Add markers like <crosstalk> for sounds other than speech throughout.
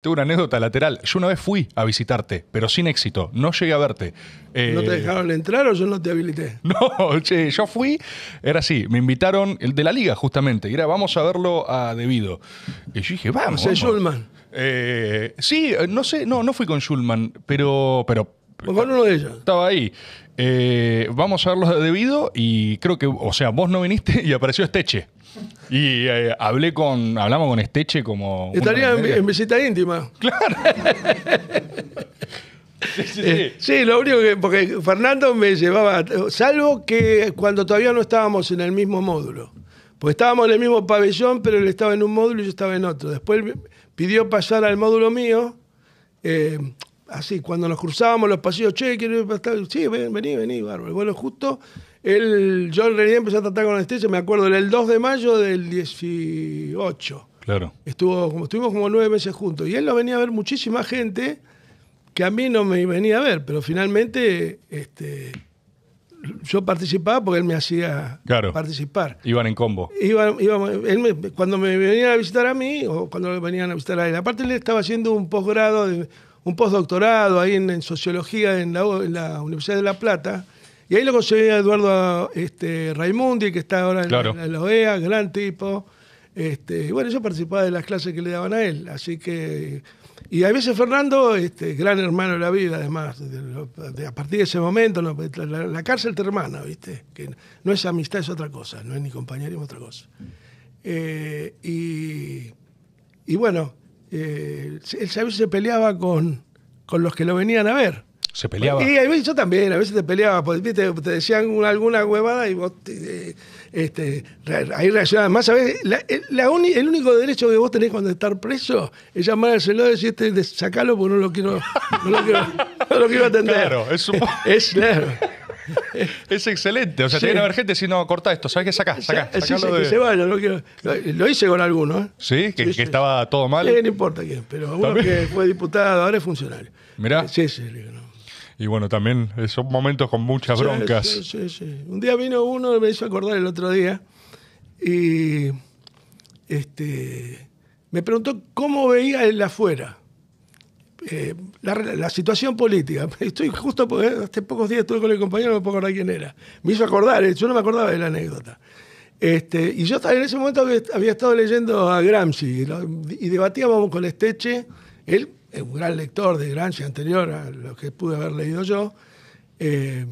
Tengo una anécdota lateral. Yo una vez fui a visitarte, pero sin éxito. No llegué a verte. Eh, ¿No te dejaron entrar o yo no te habilité? <laughs> No, che, yo fui. Era así, me invitaron, el de la liga justamente. Y era, vamos a verlo a Debido. Y yo dije, vamos. Es Schulman. Eh, sí, eh, no sé, no, no fui con Schulman, pero. pero con uno de ellos. Estaba ahí. vamos a verlo a Debido y creo que, o sea, vos no viniste y apareció Esteche. Y eh, hablé con, hablamos con Esteche como... Estaría en, visita íntima. Claro. <laughs> Eh, sí, lo único que, porque Fernando me llevaba, salvo que cuando todavía no estábamos en el mismo módulo, pues estábamos en el mismo pabellón, pero él estaba en un módulo y yo estaba en otro. Después pidió pasar al módulo mío, eh, así, cuando nos cruzábamos los pasillos, che, quiero sí, vení, vení, bárbaro. Bueno, justo él, yo en realidad empecé a tratar con anestesia, me acuerdo, el 2 de mayo del 18. Claro. Estuvo, como, estuvimos como nueve meses juntos. Y él lo venía a ver muchísima gente que a mí no me venía a ver, pero finalmente este, yo participaba porque él me hacía claro. participar. Iban en combo. él cuando me venían a visitar a mí o cuando me venían a visitar a él. Aparte, él estaba haciendo un posgrado, un postdoctorado ahí en, sociología en la Universidad de La Plata y ahí lo conseguí a Eduardo este, Raimundi, que está ahora en, la, OEA, gran tipo. Este, y bueno, yo participaba de las clases que le daban a él, así que... Y a veces Fernando, este, gran hermano de la vida, además, a partir de ese momento, pues, la, cárcel te hermana, ¿viste? Que no es amistad, es otra cosa, no es ni compañerismo, es otra cosa. Eh, y, bueno, eh, él a veces se peleaba con, con los que lo venían a ver. ¿Se peleaba? Y a veces yo también, a veces te peleaba, porque te, te decían alguna huevada y vos este, ahí reaccionabas. Más, a La, la el único derecho que vos tenés cuando estar preso es llamar al celular y decirte, este, sacalo porque no lo quiero, no lo quiero, no quiero atender. Claro, es un... <laughs> es, <laughs> es excelente. O sea, tiene que haber gente si no, corta esto. ¿Sabes qué? Sacá, sacá. Sí, de... se lo, hice con alguno. ¿eh? Sí, que, estaba todo mal. Eh, no importa quién, pero uno que fue diputado, ahora es funcionario. Mirá. Sí, sí, no. Y bueno, también son momentos con muchas broncas. Sí, sí, sí. Un día vino uno, me hizo acordar el otro día, y este, me preguntó cómo veía el afuera. Eh, la, situación política. <laughs> Estoy justo, hace pocos días estuve con el compañero, no me puedo acordar quién era. Me hizo acordar, eh, yo no me acordaba de la anécdota. Este, y yo en ese momento había, estado leyendo a Gramsci y, debatíamos con el Esteche, él eh, un gran lector de Gramsci anterior a lo que pude haber leído yo. Eh,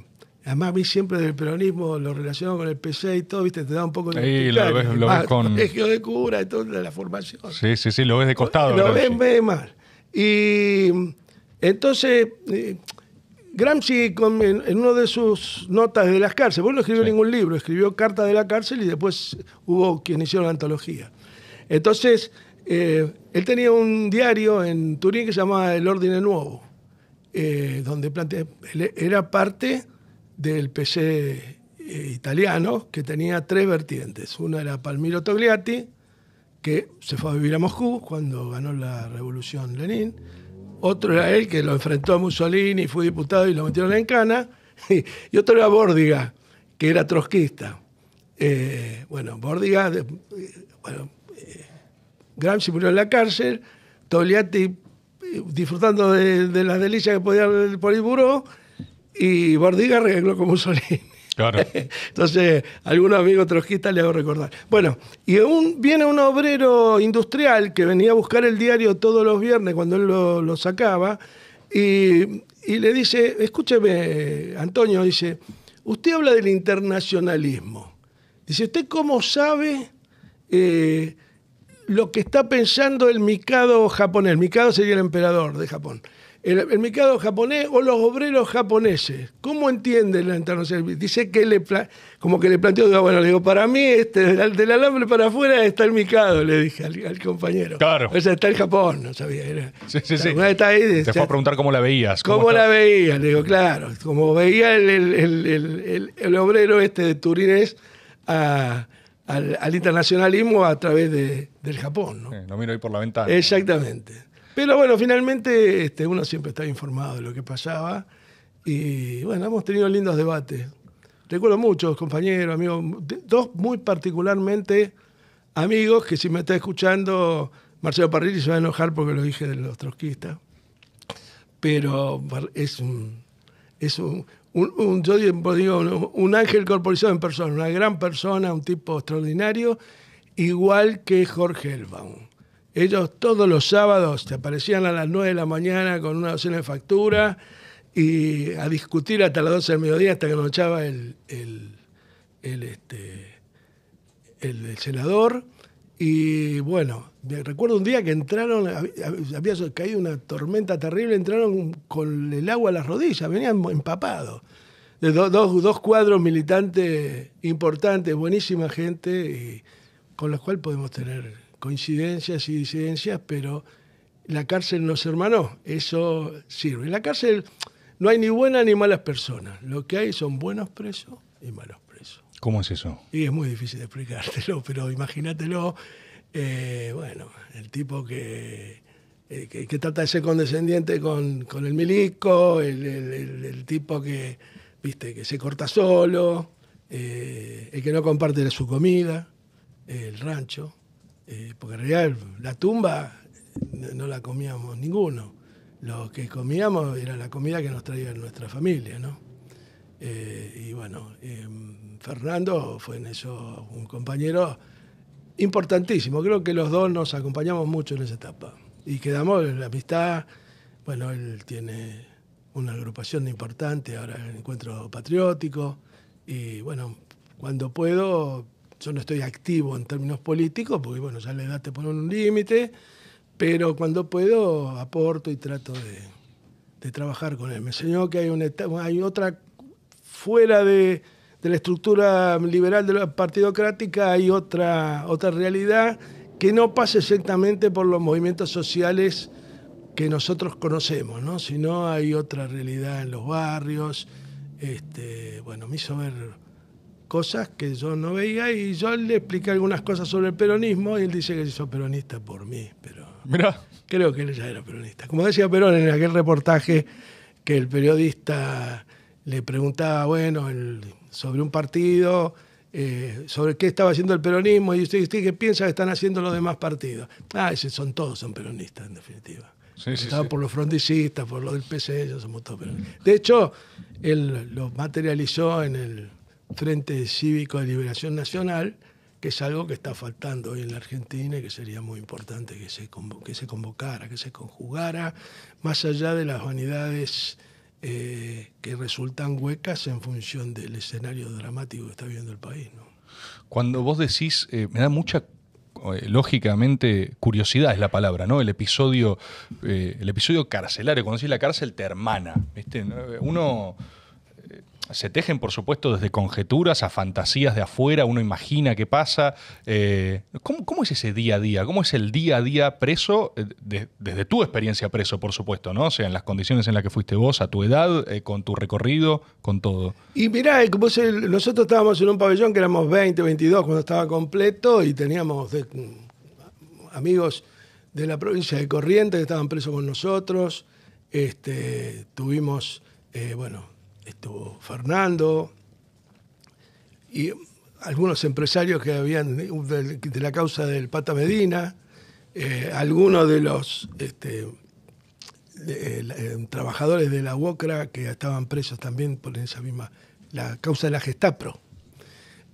además, vi siempre del peronismo, lo relacionado con el PC y todo, ¿viste? Te da un poco de. Sí, lo ves, <laughs> de cura y de la formación. Sí, sí, sí, lo ves de costado. Lo ves, más. mal. Y entonces. Eh, Gramsci, en una de sus notas de las cárceles, bueno, no escribió ningún libro, escribió Carta de la Cárcel y después hubo quien hicieron la antología. Entonces, eh, él tenía un diario en Turín que se llamaba El Orden Nuevo, eh, donde era parte del PC eh, italiano que tenía tres vertientes. Una era Palmiro Togliatti, que se fue a vivir a Moscú cuando ganó la revolución Lenin. Otro era él que lo enfrentó a Mussolini, fue diputado y lo metieron en cana. <laughs> Y otro era Bórdiga, que era trotskista. Eh, bueno, Bórdiga, bueno, Gramsci murió en la cárcel, Togliatti eh, disfrutando de, las delicias que podía el buró, y Bordiga arregló como Mussolini. <laughs> Entonces, a algún amigo trojistas le hago recordar. Bueno, y viene un obrero industrial que venía a buscar el diario todos los viernes cuando él lo, sacaba y, le dice, escúcheme, Antonio, dice, usted habla del internacionalismo. Dice, ¿usted cómo sabe eh, lo que está pensando el Mikado japonés. El Mikado sería el emperador de Japón. El, Mikado japonés o los obreros japoneses. ¿Cómo entienden la internacional? Dice que le, como que le planteó, bueno, le digo, para mí, este, del, alambre para afuera está el Mikado, le dije al, compañero. Claro. O sea, está el Japón, no sabía. sí, sí, sí. Te fue a preguntar cómo la veías. ¿Cómo, la veías? Le digo, claro, como veía el, obrero este de Turinés a al, internacionalismo a través del Japón. ¿no? lo miro ahí por la ventana. Exactamente. Pero bueno, finalmente este, uno siempre está informado de lo que pasaba y bueno, hemos tenido lindos debates. Recuerdo muchos compañeros, amigos, dos muy particularmente amigos que si me está escuchando, Marcelo Parrilli se va a enojar porque lo dije de los trotskistas, pero es es un, un, ángel corporizado en persona, una gran persona, un tipo extraordinario, igual que Jorge Elbaum. Ellos todos los sábados te aparecían a las 9 de la mañana con una docena de factura y a discutir hasta las 12 del mediodía hasta que nos echaba el, el este, senador. Y bueno, recuerdo un día que entraron, había caído una tormenta terrible, entraron con el agua a las rodillas, venían empapados. De dos cuadros militantes importantes, buenísima gente, con los cuales podemos tener coincidencias y disidencias, pero la cárcel nos hermanó, eso sirve. En la cárcel no hay ni buenas ni malas personas, lo que hay son buenos presos y malos ¿Cómo es eso? Y es muy difícil de explicártelo, <laughs> pero imagínatelo. Eh, bueno, el tipo eh, que, trata de ser condescendiente con, el milico, el, tipo que, viste, que se corta solo, eh, el que no comparte su comida, el rancho. porque en realidad la tumba no la comíamos ninguno. Lo que comíamos era la comida que nos traía nuestra familia, ¿no? Eh, y bueno, em, Fernando fue en eso un compañero importantísimo. Creo que los dos nos acompañamos mucho en esa etapa. Y quedamos en la amistad. Bueno, él tiene una agrupación importante, ahora el Encuentro Patriótico. Y bueno, cuando puedo, yo no estoy activo en términos políticos, porque bueno, ya la edad te pone un límite, pero cuando puedo aporto y trato de, trabajar con él. Me enseñó que hay, hay otra fuera de, la estructura liberal de la partidocrática hay otra, otra realidad que no pasa exactamente por los movimientos sociales que nosotros conocemos, ¿no? sino hay otra realidad en los barrios. Este, bueno, me hizo ver cosas que yo no veía y yo le expliqué algunas cosas sobre el peronismo y él dice que hizo peronista por mí, pero creo que él ya era peronista. Como decía Perón en aquel reportaje que el periodista le preguntaba, bueno, sobre un partido, eh, sobre qué estaba haciendo el peronismo, y usted, dice, qué piensa que están haciendo los demás partidos. Ah, son todos son peronistas, en definitiva. Sí, por los frondicistas, por los del PC, ellos somos todos peronistas. De hecho, él lo materializó en el Frente Cívico de Liberación Nacional, que es algo que está faltando hoy en la Argentina y que sería muy importante que se, que se convocara, que se conjugara, más allá de las vanidades eh, que resultan huecas en función del escenario dramático que está viviendo el país. Cuando vos decís, eh, me da mucha eh, lógicamente curiosidad es la palabra, ¿no? El episodio, el episodio carcelario, cuando decís la cárcel te hermana, Uno se tejen, por supuesto, desde conjeturas a fantasías de afuera, uno imagina qué pasa. Eh, ¿cómo, es ese día a día? ¿Cómo es el día a día preso, eh, desde tu experiencia preso, por supuesto, ¿no? O sea, en las condiciones en las que fuiste vos, a tu edad, eh, con tu recorrido, con todo. Y mirá, nosotros estábamos en un pabellón que éramos 20, 22 cuando estaba completo y teníamos amigos de la provincia de Corrientes que estaban presos con nosotros. Este, tuvimos, bueno, estuvo Fernando y algunos empresarios que habían de la causa del Pata Medina, eh, algunos de los este, eh, trabajadores de la UOCRA que estaban presos también por esa misma, la causa de la Gestapro.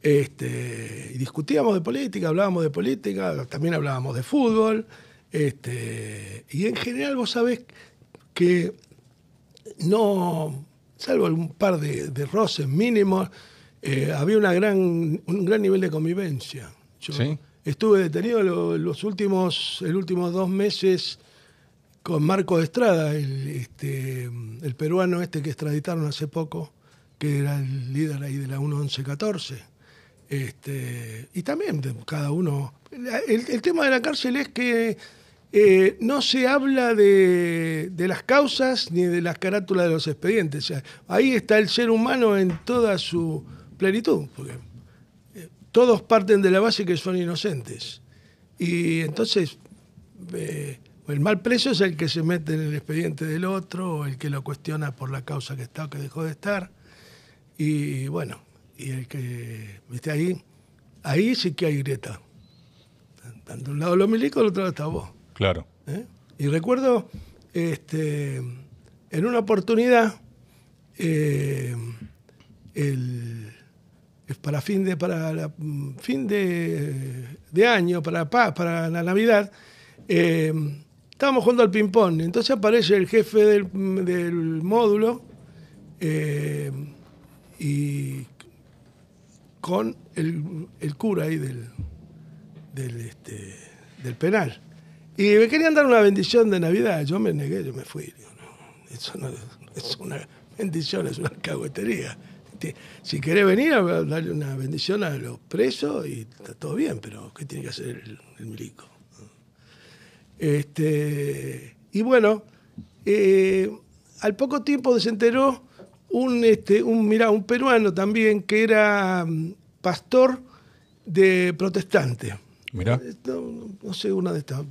Este, discutíamos de política, hablábamos de política, también hablábamos de fútbol. Este, y en general vos sabés que no, salvo algún par de, roces mínimos, eh, había una gran, un gran nivel de convivencia. Yo estuve detenido los, últimos, el dos meses con Marco Estrada, el, este, el peruano este que extraditaron hace poco, que era el líder ahí de la 1114. Este, y también cada uno. el tema de la cárcel es que eh, no se habla de, las causas ni de las carátulas de los expedientes. ahí está el ser humano en toda su plenitud, porque eh, todos parten de la base que son inocentes. Y entonces, eh, el mal preso es el que se mete en el expediente del otro, o el que lo cuestiona por la causa que está o que dejó de estar. Y bueno, y el que, viste, ahí, ahí sí que hay grieta. Tanto un lado los milicos, del otro lado está vos. Claro. ¿Eh? Y recuerdo este, en una oportunidad, eh, para fin de, para fin de, año, para, para la Navidad, eh, estábamos jugando al ping-pong. Entonces aparece el jefe del, módulo y con el, cura ahí del, del este, penal. Y me querían dar una bendición de Navidad. Yo me negué, yo me fui. eso no es una bendición, es una cagüetería. Este, si querés venir, a darle una bendición a los presos y está todo bien, pero ¿qué tiene que hacer el, milico? Este, y bueno, eh, al poco tiempo se enteró un, este, un, un peruano también que era mm, pastor de protestante. Eh, no, sé, una de estas, eh,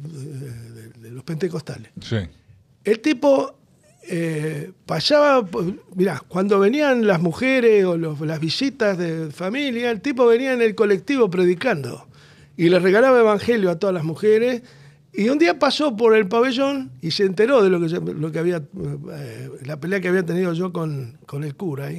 de, los pentecostales. El tipo eh, pasaba, mirá, cuando venían las mujeres o las visitas de familia, el tipo venía en el colectivo predicando y le regalaba evangelio a todas las mujeres. Y un día pasó por el pabellón y se enteró de lo que, había, la pelea que había tenido yo con, el cura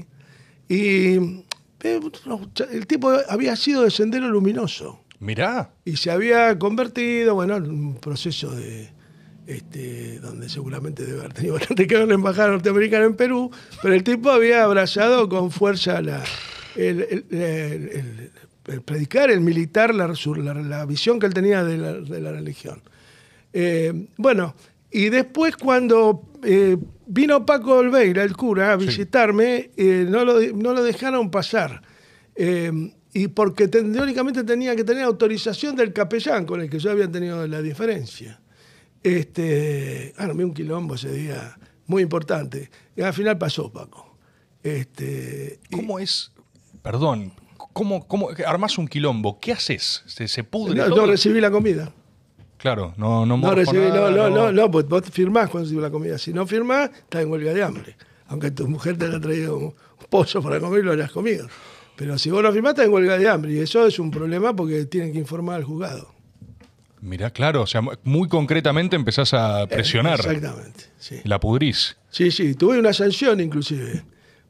Y el tipo había sido de Sendero Luminoso. Mirá. Y se había convertido, bueno, en un proceso de. Este, donde seguramente debe haber tenido bastante que ver la embajada norteamericana en Perú, pero el tipo había abrazado con fuerza el, predicar, el militar, la, visión que él tenía de la, religión. Eh, bueno, y después cuando eh, vino Paco Olveira, el cura, a visitarme, eh, no, lo, no, lo, dejaron pasar y porque teóricamente tenía que tener autorización del capellán con el que yo había tenido la diferencia. Este, ah, no, un quilombo ese día, muy importante. Y al final pasó, Paco. Este, ¿Cómo es? Perdón, ¿cómo, ¿cómo armás un quilombo? ¿Qué haces? ¿Se, se pudre? No, no recibí la comida. Claro, no no no, recibí, no, no, no, no, pues vos firmás cuando recibís la comida. Si no firmás, estás en huelga de hambre. Aunque tu mujer te haya traído un, pozo para comer, lo hayas comido. Pero si vos no firmás, estás en huelga de hambre. Y eso es un problema porque tienen que informar al juzgado. Mirá, claro, o sea, muy concretamente empezás a eh, presionar. Exactamente, La pudrís. Sí, sí, tuve una sanción inclusive.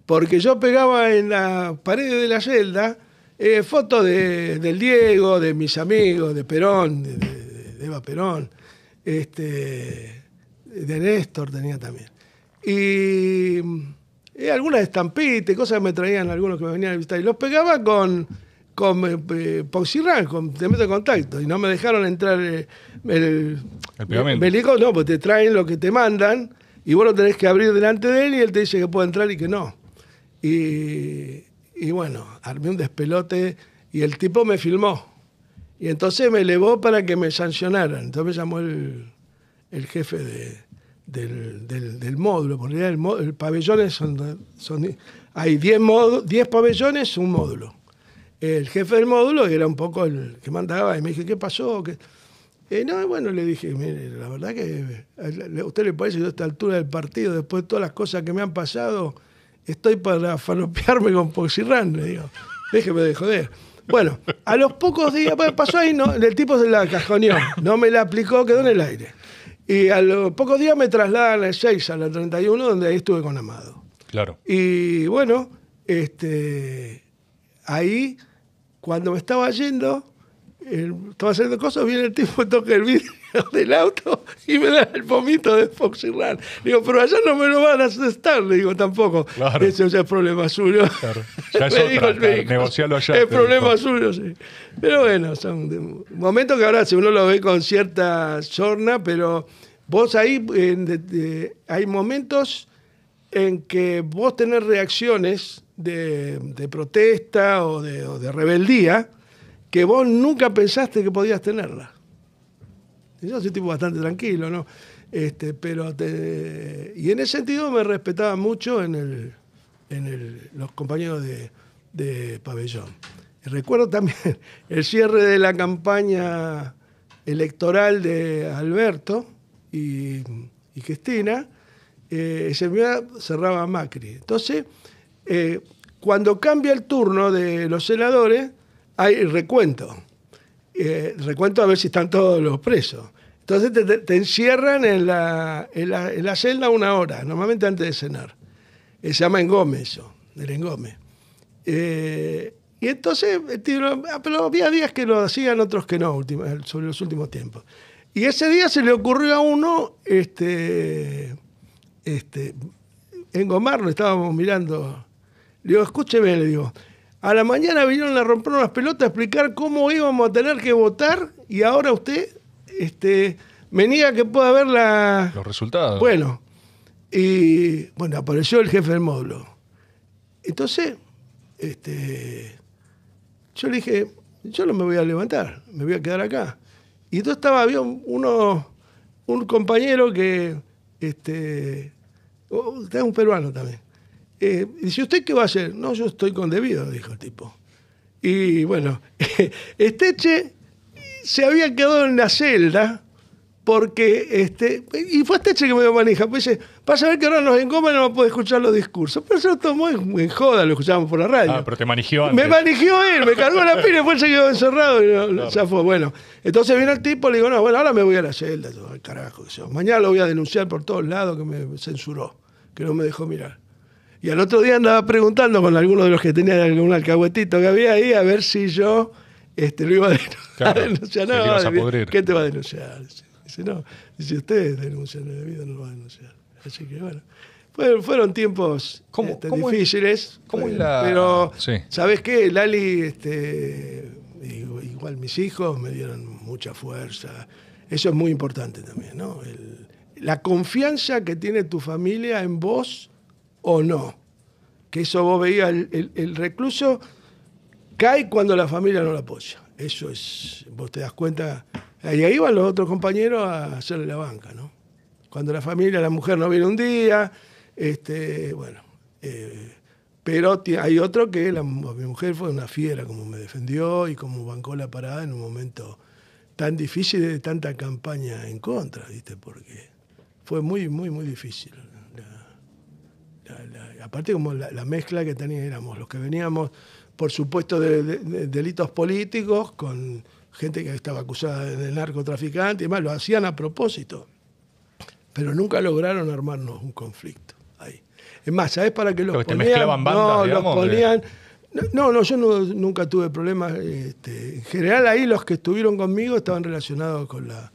Porque yo pegaba en la pared de la celda eh, fotos de, del Diego, de mis amigos, de Perón, de, Eva Perón, este, de Néstor tenía también. Y eh, algunas estampitas, cosas que me traían algunos que me venían a visitar, y los pegaba con, con eh, Poxirran, con de contacto, y no me dejaron entrar eh, el, el pegamento. no, pues te traen lo que te mandan, y vos lo tenés que abrir delante de él, y él te dice que puede entrar y que no. Y, bueno, armé un despelote, y el tipo me filmó. Y entonces me elevó para que me sancionaran. Entonces me llamó el jefe de, del, del, módulo, porque el, el pabellón son, son, hay 10 pabellones, un módulo. El jefe del módulo era un poco el que mandaba y me dije, ¿qué pasó? que eh, bueno, le dije, mire, la verdad que a eh, usted le parece que a esta altura del partido, después de todas las cosas que me han pasado, estoy para falopearme con Poxirrán, le digo. Déjeme de joder. Bueno, a los pocos días, pasó ahí, no, el tipo se la cajoneó, no me la aplicó, quedó en el aire. Y a los pocos días me trasladan a 6 a la 31, donde ahí estuve con Amado. Claro. Y bueno, este, ahí, cuando me estaba yendo, estaba haciendo cosas, viene el tipo, <laughs> toca el vídeo <laughs> del auto y me da el vomito de Foxy Run. Digo, pero allá no me lo van a aceptar, le digo, tampoco. Claro. Ese ya es problema suyo. Claro. Ya <laughs> es otra, allá. Es problema suyo, sí. Pero bueno, son momentos que ahora si uno lo ve con cierta sorna, pero vos ahí hay momentos en que vos tenés reacciones de, protesta o de rebeldía que vos nunca pensaste que podías tenerla. yo soy tipo bastante tranquilo, ¿no? Este, pero y en ese sentido me respetaba mucho en, el, los compañeros de, pabellón. recuerdo también <laughs> el cierre de la campaña electoral de Alberto y, Cristina, eh, ese día cerraba Macri. Entonces, eh, cuando cambia el turno de los senadores, hay recuento. Eh, recuento a ver si están todos los presos. Entonces te, encierran en la, en, la, celda una hora, normalmente antes de cenar. Eh, se llama engome eso, el engome. Eh, y entonces, ah, pero había días que lo hacían, otros que no, sobre los últimos tiempos. Y ese día se le ocurrió a uno este, este, engomarlo, estábamos mirando. Le digo, escúcheme, le digo, a la mañana vinieron a romper las pelotas a explicar cómo íbamos a tener que votar y ahora usted este, me niega que pueda ver los resultados. Bueno, y bueno, apareció el jefe del módulo. Entonces, este, yo le dije, yo no me voy a levantar, me voy a quedar acá. Y entonces estaba, había uno, un compañero que, este, oh, es un peruano también, y eh, dice, ¿usted qué va a hacer? No, yo estoy con debido, dijo el tipo. Y bueno, <laughs> Esteche se había quedado en la celda porque, este, y fue Esteche que me dio manija, pues dice, pasa a ver que ahora nos engoma y no puede escuchar los discursos. Pero se lo tomó en, joda, lo escuchábamos por la radio. Ah, pero te manigió antes. Me manigió él, me cargó la pila y fue se encerrado y ya fue. Bueno, entonces vino el tipo y le digo, no, bueno, ahora me voy a la celda. Yo, carajo, mañana lo voy a denunciar por todos lados que me censuró, que no me dejó mirar. Y al otro día andaba preguntando con alguno de los que tenía algún alcahuetito que había ahí a ver si yo este, lo iba a denunciar. <laughs> ¿Qué te va a denunciar? Dice, no, si ustedes denuncian, el vida no lo va a denunciar. Así que bueno. Fueron, tiempos ¿Cómo, este, ¿cómo difíciles. Es, eh, la... Pero, ¿sabes qué? Lali, este, igual mis hijos me dieron mucha fuerza. Eso es muy importante también, ¿no? la confianza que tiene tu familia en vos o no. Que eso vos veías, el, recluso cae cuando la familia no lo apoya. Eso es, vos te das cuenta. Y ahí van los otros compañeros a hacerle la banca, ¿no? Cuando la familia, la mujer no viene un día, este, bueno. Eh, pero hay otro que mi mujer fue una fiera, como me defendió y como bancó la parada en un momento tan difícil de tanta campaña en contra, ¿viste? Porque fue muy, muy, muy difícil aparte como la, mezcla que teníamos, los que veníamos, por supuesto, de, delitos políticos, con gente que estaba acusada de narcotraficante y demás, lo hacían a propósito, pero nunca lograron armarnos un conflicto ahí. Es más, ¿sabes para qué los no, No, yo nunca tuve problemas. Este, en general ahí los que estuvieron conmigo estaban relacionados con la,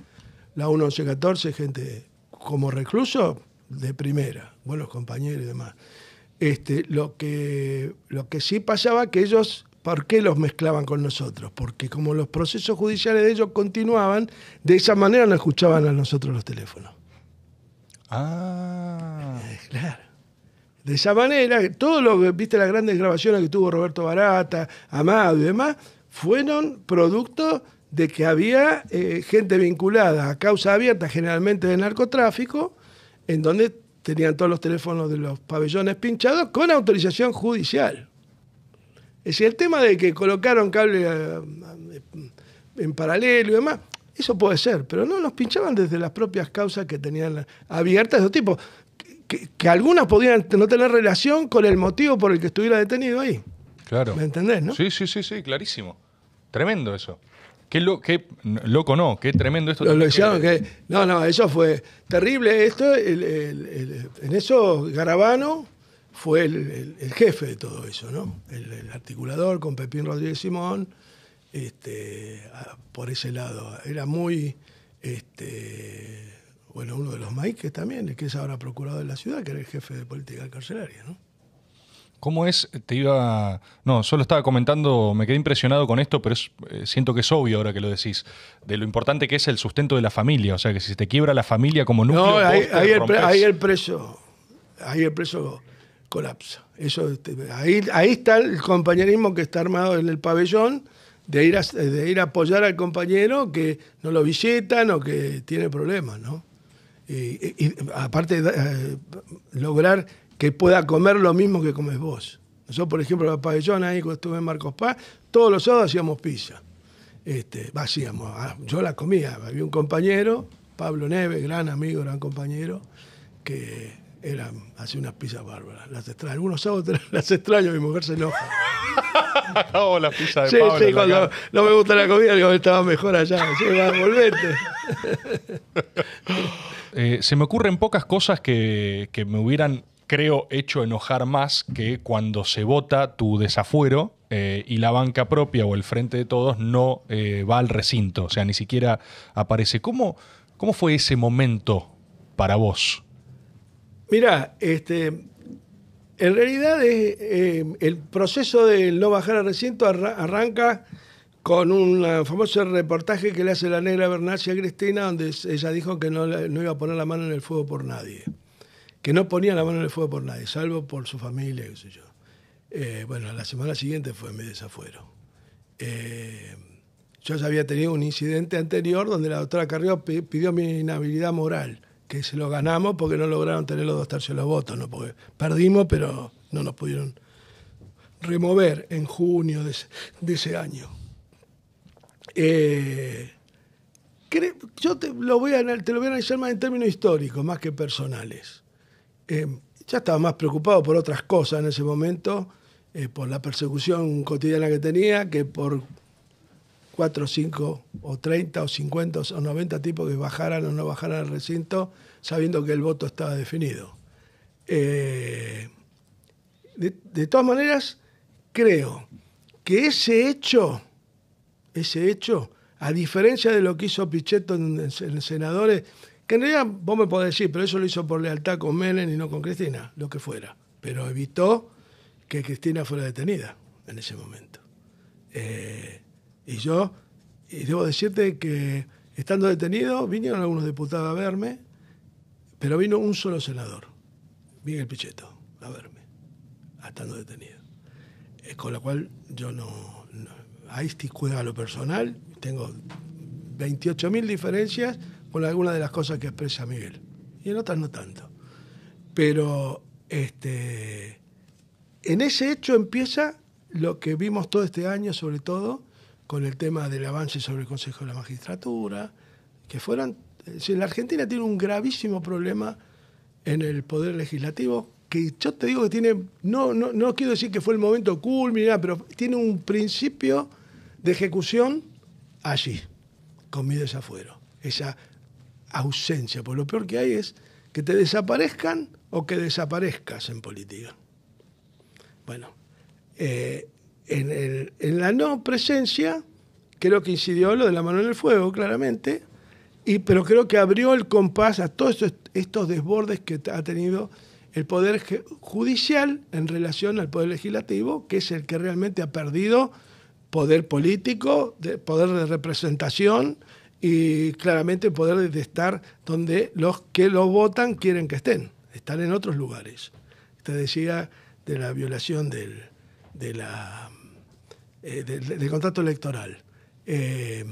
la 1114, gente como recluso de primera buenos compañeros y demás. Este, lo, que, lo que sí pasaba que ellos, ¿por qué los mezclaban con nosotros? Porque como los procesos judiciales de ellos continuaban, de esa manera no escuchaban a nosotros los teléfonos. Ah. <laughs> Claro. De esa manera, todo lo que, viste las grandes grabaciones que tuvo Roberto Barata, Amado y demás, fueron producto de que había eh, gente vinculada a causa abierta generalmente de narcotráfico, en donde tenían todos los teléfonos de los pabellones pinchados con autorización judicial. Es decir, el tema de que colocaron cable eh, eh, en paralelo y demás, eso puede ser, pero no los pinchaban desde las propias causas que tenían abiertas Esos tipo, que, algunas podían no tener relación con el motivo por el que estuviera detenido ahí. Claro. ¿Me entendés, no? Sí, sí, sí, sí, clarísimo. Tremendo eso. Qué, lo, qué loco, no, qué tremendo esto. Lo, que... No, no, eso fue terrible. Esto, en eso, Garabano fue el, jefe de todo eso, ¿no? El, articulador con Pepín Rodríguez Simón, este, por ese lado. Era muy. Este, bueno, uno de los maíques también, que es ahora procurador de la ciudad, que era el jefe de política carcelaria, ¿no? ¿Cómo es? Te iba. No, solo estaba comentando, me quedé impresionado con esto, pero eh, siento que es obvio ahora que lo decís, de lo importante que es el sustento de la familia. O sea, que si te quiebra la familia como núcleo. No, ahí, el, preso el, precio. el colapsa. Eso, este, ahí, ahí está el compañerismo que está armado en el pabellón, de ir, a, de ir a apoyar al compañero que no lo visitan o que tiene problemas, ¿no? Y, aparte, eh, lograr que pueda comer lo mismo que comes vos. Yo, por ejemplo, en el pabellón ahí cuando estuve en Marcos Paz, todos los sábados hacíamos pizza. Este, hacíamos, ah, yo la comía, había un compañero, Pablo Neves, gran amigo, gran compañero, que era, unas pizzas bárbaras, las extraño. Algunos sábados <laughs> las extraño, mi mujer se enoja. no, <laughs> oh, la pizza de sí, Pablo. Sí, cuando no me gusta la comida, digo, estaba mejor allá. va, volvete. <laughs> Eh, se me ocurren pocas cosas que, que me hubieran creo, hecho enojar más que cuando se vota tu desafuero eh, y la banca propia o el frente de todos no eh, va al recinto, o sea, ni siquiera aparece. ¿Cómo, cómo fue ese momento para vos? Mira, este, en realidad es, eh, el proceso de no bajar al recinto arranca con un ah, famoso reportaje que le hace la negra Bernacia Cristina, donde ella dijo que no, no iba a poner la mano en el fuego por nadie que no ponía la mano en el fuego por nadie, salvo por su familia, qué sé yo. Eh, bueno, la semana siguiente fue mi desafuero. Eh, yo ya había tenido un incidente anterior donde la doctora Carrió pidió mi inhabilidad moral, que se lo ganamos porque no lograron tener los dos tercios de los votos, ¿no? porque perdimos, pero no nos pudieron remover en junio de ese, año. Eh, yo te lo, voy te lo voy a analizar más en términos históricos, más que personales. Eh, ya estaba más preocupado por otras cosas en ese momento, eh, por la persecución cotidiana que tenía, que por cuatro cinco o 30 o 50 o 90 tipos que bajaran o no bajaran al recinto, sabiendo que el voto estaba definido. Eh, de, todas maneras, creo que ese hecho, ese hecho, a diferencia de lo que hizo Pichetto en Senadores, que en realidad vos me podés decir, pero eso lo hizo por lealtad con Menem y no con Cristina, lo que fuera. Pero evitó que Cristina fuera detenida en ese momento. Eh, y yo, y debo decirte que estando detenido, vinieron algunos diputados a verme, pero vino un solo senador, Miguel Pichetto, a verme, estando detenido. Eh, con lo cual yo no, ahí a lo personal, tengo 28.000 diferencias alguna de las cosas que expresa Miguel. Y en otras no tanto. Pero este, en ese hecho empieza lo que vimos todo este año, sobre todo con el tema del avance sobre el Consejo de la Magistratura, que fueron si la Argentina tiene un gravísimo problema en el Poder Legislativo, que yo te digo que tiene, no, no, no quiero decir que fue el momento culminante, pero tiene un principio de ejecución allí, con mi desafuero. Esa ausencia, pues lo peor que hay es que te desaparezcan o que desaparezcas en política. Bueno, eh, en, la no presencia creo que incidió lo de la mano en el fuego, claramente, y, pero creo que abrió el compás a todos estos, estos desbordes que ha tenido el Poder Judicial en relación al Poder Legislativo, que es el que realmente ha perdido poder político, poder de representación, y claramente poder estar donde los que lo votan quieren que estén, están en otros lugares. Usted decía de la violación del, eh, del, contrato electoral. Eh,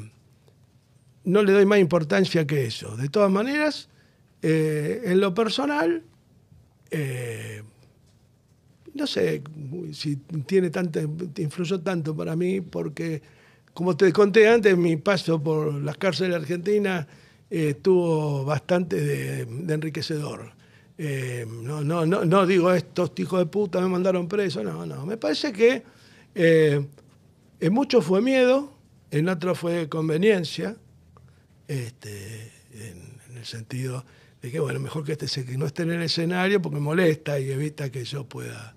no le doy más importancia que eso. De todas maneras, eh, en lo personal, no sé si tiene tanta influyó tanto para mí porque como te conté antes, mi paso por las cárceles argentinas Argentina eh, estuvo bastante de, enriquecedor. Eh, no, no, no, digo estos hijos de puta me mandaron preso, no, no. Me parece que eh, en muchos fue miedo, en otros fue conveniencia, este, en, el sentido de que, bueno, mejor que, este, no esté en el escenario porque molesta y evita que yo pueda.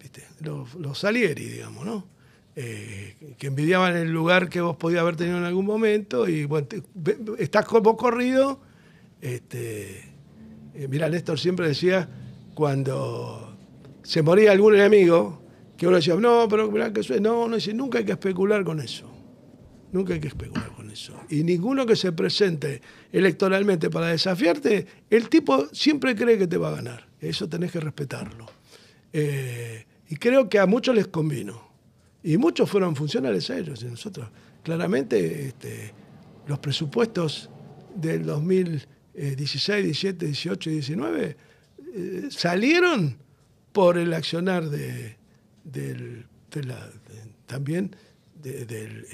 Viste, los Salieri, digamos, ¿no? Eh, que envidiaban el lugar que vos podías haber tenido en algún momento y bueno, estás como corrido. Este, eh, mira, Néstor siempre decía, cuando se moría algún enemigo, que uno decía, no, pero mirá que es No, no, nunca hay que especular con eso. Nunca hay que especular con eso. Y ninguno que se presente electoralmente para desafiarte, el tipo siempre cree que te va a ganar. Eso tenés que respetarlo. Eh, y creo que a muchos les convino. Y muchos fueron funcionales a ellos y nosotros. Claramente este, los presupuestos del 2016, 17, 18 y 19 eh, salieron por el accionar de, también del,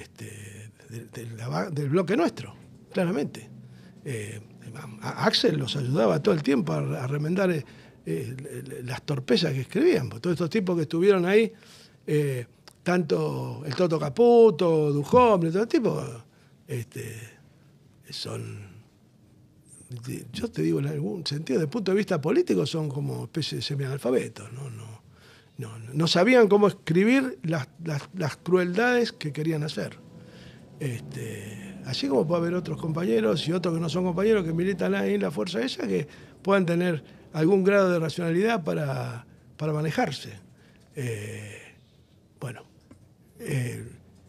bloque nuestro, claramente. Eh, Axel los ayudaba todo el tiempo a, remendar eh, las torpezas que escribían. Todos estos tipos que estuvieron ahí tanto el Toto Caputo, Duhombre, todo tipo, este, son, yo te digo, en algún sentido, desde el punto de vista político, son como especies de semianalfabetos, ¿no? No, sabían cómo escribir las, crueldades que querían hacer. Este, así como puede haber otros compañeros y otros que no son compañeros que militan ahí en la fuerza esa, que puedan tener algún grado de racionalidad para, manejarse. Eh, bueno, eh,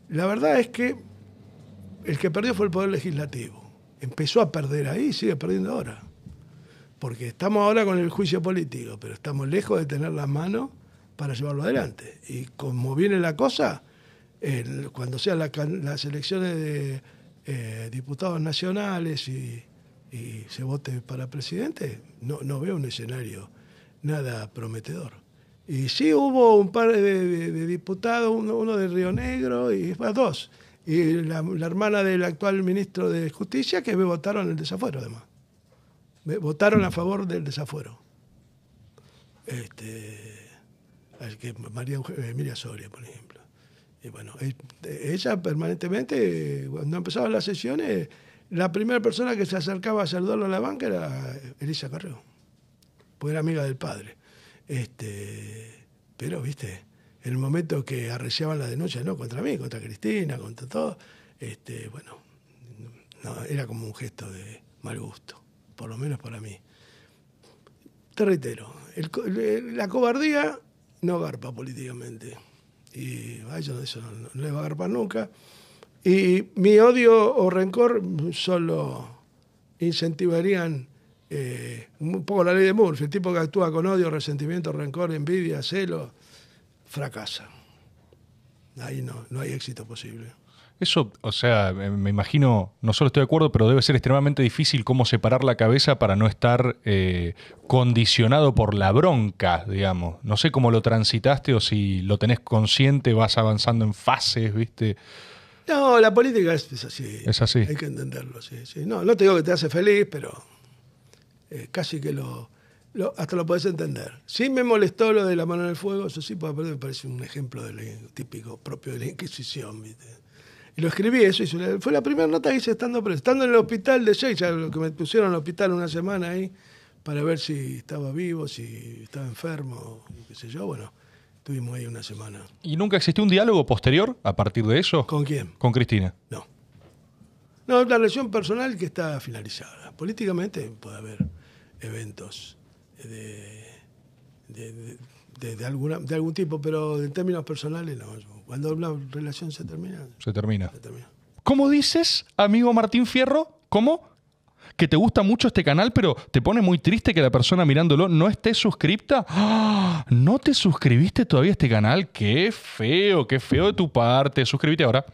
la verdad es que el que perdió fue el Poder Legislativo. Empezó a perder ahí y sigue perdiendo ahora. Porque estamos ahora con el juicio político, pero estamos lejos de tener las manos para llevarlo adelante. Y como viene la cosa, cuando sean las elecciones de eh, diputados nacionales y, y, se vote para presidente, no, no veo un escenario nada prometedor. Y sí hubo un par de, diputados, uno, uno, de Río Negro y más dos. Y la, hermana del actual ministro de Justicia que me votaron el desafuero, además. Me votaron a favor del desafuero. Este, que María Emilia Soria, por ejemplo. Y bueno, ella permanentemente, cuando empezaban las sesiones, la primera persona que se acercaba a saludarlo a la banca era Elisa Carrió, porque era amiga del padre. Este, pero, viste, en el momento que arreciaban las denuncias, no, contra mí, contra Cristina, contra todo, este, bueno, era como un gesto de mal gusto, por lo menos para mí. Te reitero, la cobardía no garpa políticamente. Y a ellos eso no, no, les va a garpar nunca. Y mi odio o rencor solo incentivarían eh, un poco la ley de Murphy, el tipo que actúa con odio, resentimiento, rencor, envidia, celo, fracasa. Ahí no, no hay éxito posible. Eso, o sea, eh, me imagino, no solo estoy de acuerdo, pero debe ser extremadamente difícil cómo separar la cabeza para no estar eh, condicionado por la bronca, digamos. No sé cómo lo transitaste o si lo tenés consciente, vas avanzando en fases, ¿viste? No, la política es, así. Es así. Hay que entenderlo, sí, sí. No, no te digo que te hace feliz, pero eh, casi que lo, hasta lo podés entender. Sí me molestó lo de la mano en el fuego, eso sí, me parece un ejemplo típico propio de la Inquisición. Y lo escribí, eso fue la primera nota que hice estando preso. Estando en el hospital de Shakespeare, lo que me pusieron en el hospital una semana ahí, para ver si estaba vivo, si estaba enfermo, qué sé yo, bueno. Estuvimos ahí una semana. ¿Y nunca existió un diálogo posterior a partir de eso? ¿Con quién? Con Cristina. No. No, la relación personal que está finalizada. Políticamente puede haber eventos de, de, alguna, de algún tipo, pero en términos personales no. Cuando una relación se termina. Se termina. ¿Cómo dices, amigo Martín Fierro? ¿Cómo? Que te gusta mucho este canal, pero te pone muy triste que la persona mirándolo no esté suscripta. ¡Ah! ¿No te suscribiste todavía a este canal? ¡Qué feo, qué feo de tu parte! Suscríbete ahora.